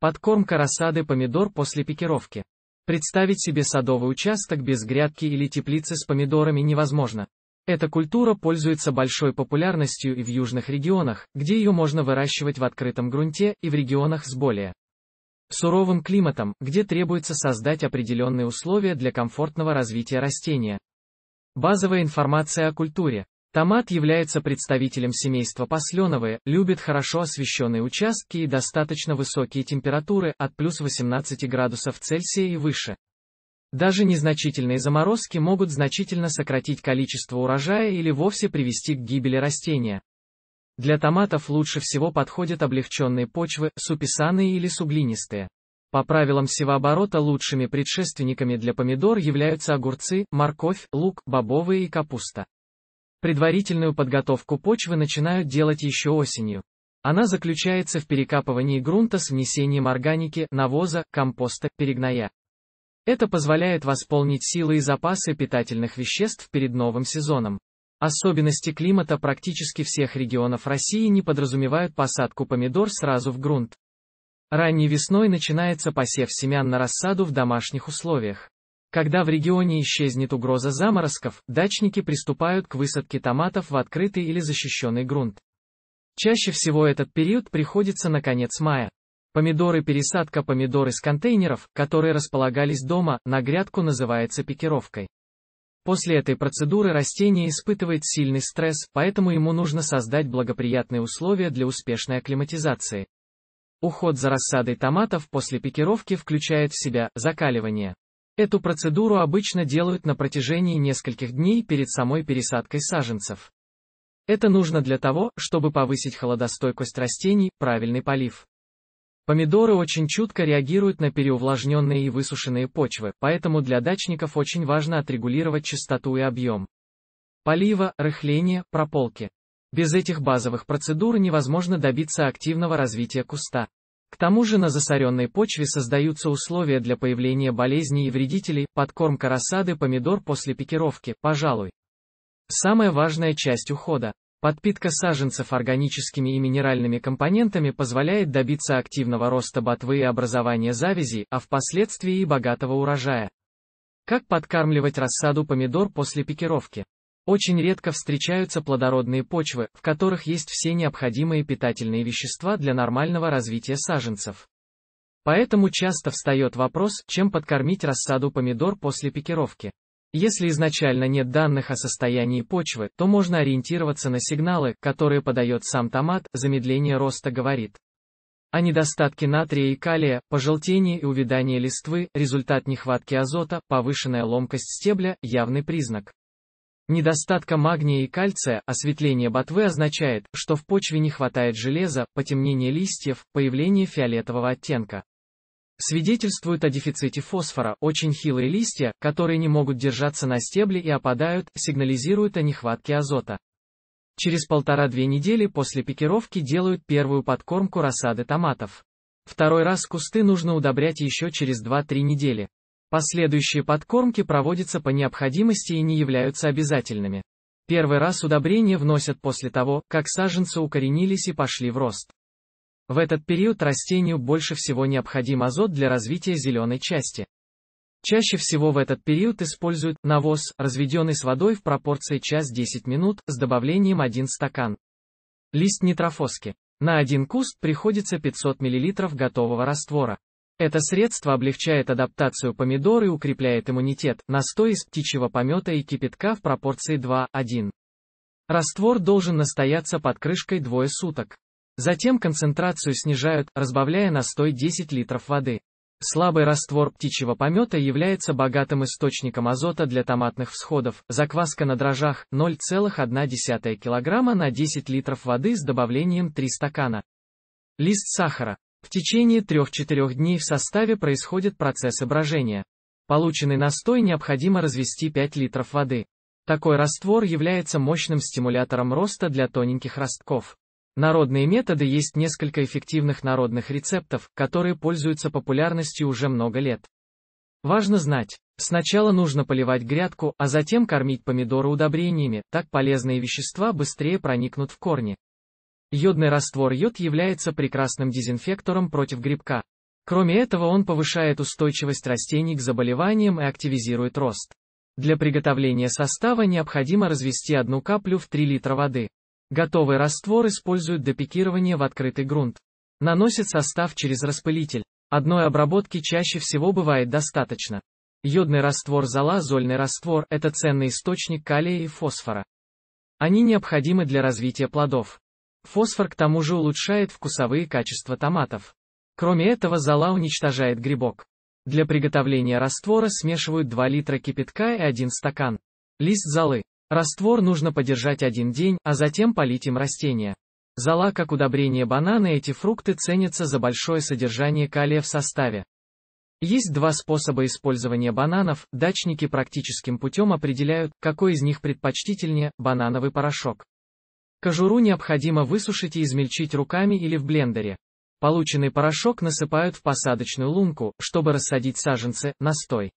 Подкормка рассады помидор после пикировки. Представить себе садовый участок без грядки или теплицы с помидорами невозможно. Эта культура пользуется большой популярностью и в южных регионах, где ее можно выращивать в открытом грунте, и в регионах с более суровым климатом, где требуется создать определенные условия для комфортного развития растения. Базовая информация о культуре. Томат является представителем семейства посленовые, любит хорошо освещенные участки и достаточно высокие температуры, от плюс 18 градусов Цельсия и выше. Даже незначительные заморозки могут значительно сократить количество урожая или вовсе привести к гибели растения. Для томатов лучше всего подходят облегченные почвы, супесанные или суглинистые. По правилам севооборота лучшими предшественниками для помидор являются огурцы, морковь, лук, бобовые и капуста. Предварительную подготовку почвы начинают делать еще осенью. Она заключается в перекапывании грунта с внесением органики, навоза, компоста, перегноя. Это позволяет восполнить силы и запасы питательных веществ перед новым сезоном. Особенности климата практически всех регионов России не подразумевают посадку помидор сразу в грунт. Ранней весной начинается посев семян на рассаду в домашних условиях. Когда в регионе исчезнет угроза заморозков, дачники приступают к высадке томатов в открытый или защищенный грунт. Чаще всего этот период приходится на конец мая. Помидоры пересадка помидор из контейнеров, которые располагались дома, на грядку называется пикировкой. После этой процедуры растение испытывает сильный стресс, поэтому ему нужно создать благоприятные условия для успешной акклиматизации. Уход за рассадой томатов после пикировки включает в себя закаливание. Эту процедуру обычно делают на протяжении нескольких дней перед самой пересадкой саженцев. Это нужно для того, чтобы повысить холодостойкость растений, правильный полив. Помидоры очень чутко реагируют на переувлажненные и высушенные почвы, поэтому для дачников очень важно отрегулировать частоту и объем. Полива, рыхления, прополки. Без этих базовых процедур невозможно добиться активного развития куста. К тому же на засоренной почве создаются условия для появления болезней и вредителей, подкормка рассады помидор после пикировки, пожалуй. Самая важная часть ухода. Подпитка саженцев органическими и минеральными компонентами позволяет добиться активного роста ботвы и образования завязи, а впоследствии и богатого урожая. Как подкармливать рассаду помидор после пикировки? Очень редко встречаются плодородные почвы, в которых есть все необходимые питательные вещества для нормального развития саженцев. Поэтому часто встает вопрос, чем подкормить рассаду помидор после пикировки. Если изначально нет данных о состоянии почвы, то можно ориентироваться на сигналы, которые подает сам томат, замедление роста говорит. О а недостатке натрия и калия, пожелтении и увядании листвы, результат нехватки азота, повышенная ломкость стебля, явный признак. Недостатка магния и кальция, осветление ботвы означает, что в почве не хватает железа, потемнение листьев, появление фиолетового оттенка. свидетельствуют о дефиците фосфора, очень хилые листья, которые не могут держаться на стебле и опадают, сигнализируют о нехватке азота. Через полтора-две недели после пикировки делают первую подкормку рассады томатов. Второй раз кусты нужно удобрять еще через 2-3 недели. Последующие подкормки проводятся по необходимости и не являются обязательными. Первый раз удобрения вносят после того, как саженцы укоренились и пошли в рост. В этот период растению больше всего необходим азот для развития зеленой части. Чаще всего в этот период используют навоз, разведенный с водой в пропорции час 10 минут, с добавлением 1 стакан. Лист нитрофоски. На один куст приходится 500 мл готового раствора. Это средство облегчает адаптацию помидор и укрепляет иммунитет. Настой из птичьего помета и кипятка в пропорции 2-1. Раствор должен настояться под крышкой двое суток. Затем концентрацию снижают, разбавляя настой 10 литров воды. Слабый раствор птичьего помета является богатым источником азота для томатных всходов. Закваска на дрожжах 0,1 кг на 10 литров воды с добавлением 3 стакана. Лист сахара в течение 3-4 дней в составе происходит процесс брожения. Полученный настой необходимо развести 5 литров воды. Такой раствор является мощным стимулятором роста для тоненьких ростков. Народные методы есть несколько эффективных народных рецептов, которые пользуются популярностью уже много лет. Важно знать, сначала нужно поливать грядку, а затем кормить помидоры удобрениями, так полезные вещества быстрее проникнут в корни. Йодный раствор йод является прекрасным дезинфектором против грибка. Кроме этого он повышает устойчивость растений к заболеваниям и активизирует рост. Для приготовления состава необходимо развести одну каплю в 3 литра воды. Готовый раствор используют для пикирования в открытый грунт. Наносят состав через распылитель. Одной обработки чаще всего бывает достаточно. Йодный раствор зола, зольный раствор – это ценный источник калия и фосфора. Они необходимы для развития плодов. Фосфор к тому же улучшает вкусовые качества томатов. Кроме этого зола уничтожает грибок. Для приготовления раствора смешивают 2 литра кипятка и 1 стакан. Лист золы. Раствор нужно подержать один день, а затем полить им растения. Зола как удобрение банана эти фрукты ценятся за большое содержание калия в составе. Есть два способа использования бананов, дачники практическим путем определяют, какой из них предпочтительнее, банановый порошок. Кожуру необходимо высушить и измельчить руками или в блендере. Полученный порошок насыпают в посадочную лунку, чтобы рассадить саженцы, настой.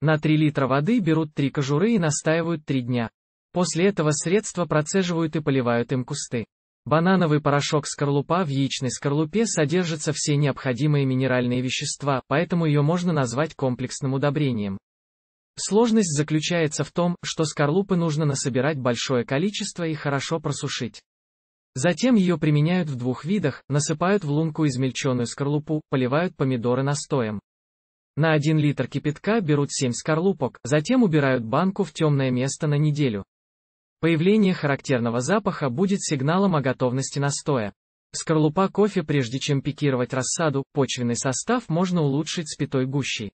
На 3 литра воды берут 3 кожуры и настаивают 3 дня. После этого средство процеживают и поливают им кусты. Банановый порошок скорлупа в яичной скорлупе содержится все необходимые минеральные вещества, поэтому ее можно назвать комплексным удобрением. Сложность заключается в том, что скорлупы нужно насобирать большое количество и хорошо просушить. Затем ее применяют в двух видах, насыпают в лунку измельченную скорлупу, поливают помидоры настоем. На 1 литр кипятка берут 7 скорлупок, затем убирают банку в темное место на неделю. Появление характерного запаха будет сигналом о готовности настоя. Скорлупа кофе Прежде чем пикировать рассаду, почвенный состав можно улучшить спитой гущей.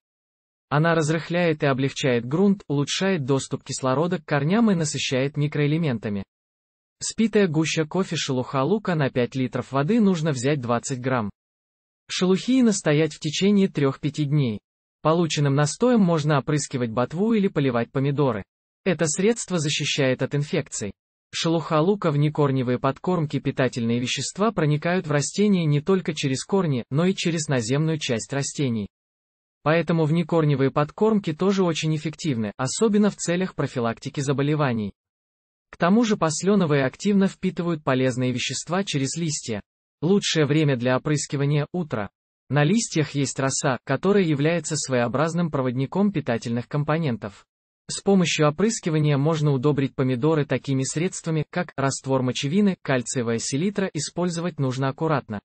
Она разрыхляет и облегчает грунт, улучшает доступ кислорода к корням и насыщает микроэлементами. Спитая гуща кофе шелуха лука на 5 литров воды нужно взять 20 грамм. Шелухи и настоять в течение 3-5 дней. Полученным настоем можно опрыскивать ботву или поливать помидоры. Это средство защищает от инфекций. Шелуха лука внекорневые подкормки питательные вещества проникают в растения не только через корни, но и через наземную часть растений. Поэтому внекорневые подкормки тоже очень эффективны, особенно в целях профилактики заболеваний. К тому же посленовые активно впитывают полезные вещества через листья. Лучшее время для опрыскивания – утро. На листьях есть роса, которая является своеобразным проводником питательных компонентов. С помощью опрыскивания можно удобрить помидоры такими средствами, как раствор мочевины, кальциевая селитра, использовать нужно аккуратно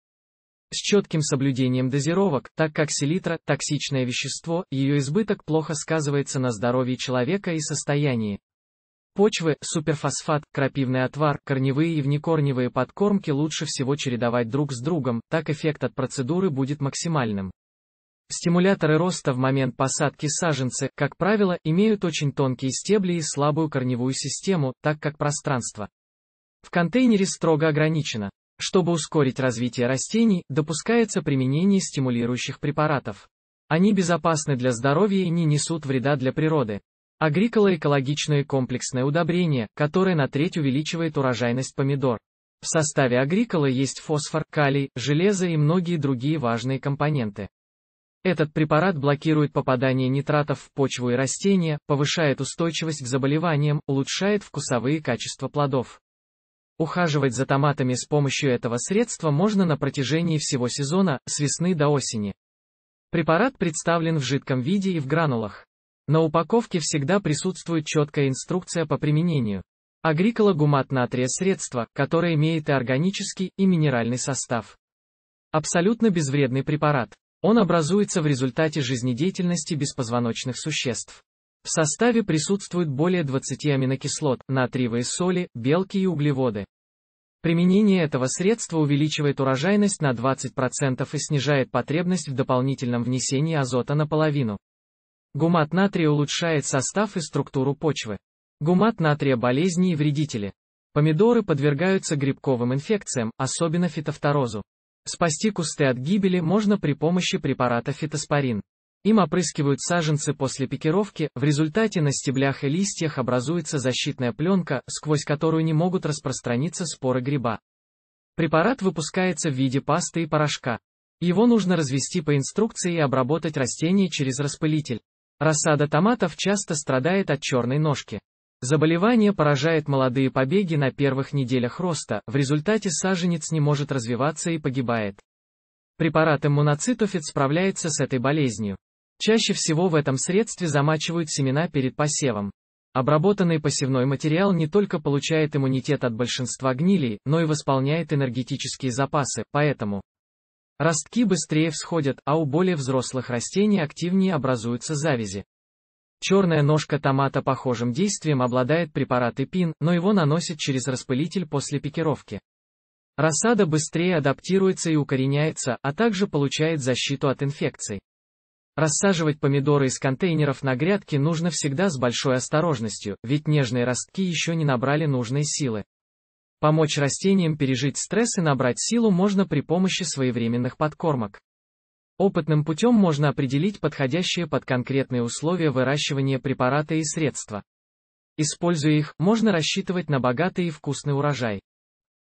с четким соблюдением дозировок, так как селитра – токсичное вещество, ее избыток плохо сказывается на здоровье человека и состоянии. Почвы, суперфосфат, крапивный отвар, корневые и внекорневые подкормки лучше всего чередовать друг с другом, так эффект от процедуры будет максимальным. Стимуляторы роста в момент посадки саженцы, как правило, имеют очень тонкие стебли и слабую корневую систему, так как пространство в контейнере строго ограничено. Чтобы ускорить развитие растений, допускается применение стимулирующих препаратов. Они безопасны для здоровья и не несут вреда для природы. Агрикола экологичное комплексное удобрение, которое на треть увеличивает урожайность помидор. В составе агрикола есть фосфор, калий, железо и многие другие важные компоненты. Этот препарат блокирует попадание нитратов в почву и растения, повышает устойчивость к заболеваниям, улучшает вкусовые качества плодов. Ухаживать за томатами с помощью этого средства можно на протяжении всего сезона, с весны до осени. Препарат представлен в жидком виде и в гранулах. На упаковке всегда присутствует четкая инструкция по применению. Агрикола гумат натрия средство, которое имеет и органический, и минеральный состав. Абсолютно безвредный препарат. Он образуется в результате жизнедеятельности беспозвоночных существ. В составе присутствует более 20 аминокислот, натриевые соли, белки и углеводы. Применение этого средства увеличивает урожайность на 20% и снижает потребность в дополнительном внесении азота наполовину. Гумат натрия улучшает состав и структуру почвы. Гумат натрия – болезни и вредители. Помидоры подвергаются грибковым инфекциям, особенно фитофторозу. Спасти кусты от гибели можно при помощи препарата фитоспорин. Им опрыскивают саженцы после пикировки, в результате на стеблях и листьях образуется защитная пленка, сквозь которую не могут распространиться споры гриба. Препарат выпускается в виде пасты и порошка. Его нужно развести по инструкции и обработать растение через распылитель. Рассада томатов часто страдает от черной ножки. Заболевание поражает молодые побеги на первых неделях роста, в результате саженец не может развиваться и погибает. Препарат иммуноцитофит справляется с этой болезнью. Чаще всего в этом средстве замачивают семена перед посевом. Обработанный посевной материал не только получает иммунитет от большинства гнилей, но и восполняет энергетические запасы, поэтому ростки быстрее всходят, а у более взрослых растений активнее образуются завязи. Черная ножка томата похожим действием обладает препарат эпин, но его наносят через распылитель после пикировки. Рассада быстрее адаптируется и укореняется, а также получает защиту от инфекций. Рассаживать помидоры из контейнеров на грядке нужно всегда с большой осторожностью, ведь нежные ростки еще не набрали нужной силы. Помочь растениям пережить стресс и набрать силу можно при помощи своевременных подкормок. Опытным путем можно определить подходящие под конкретные условия выращивания препарата и средства. Используя их, можно рассчитывать на богатый и вкусный урожай.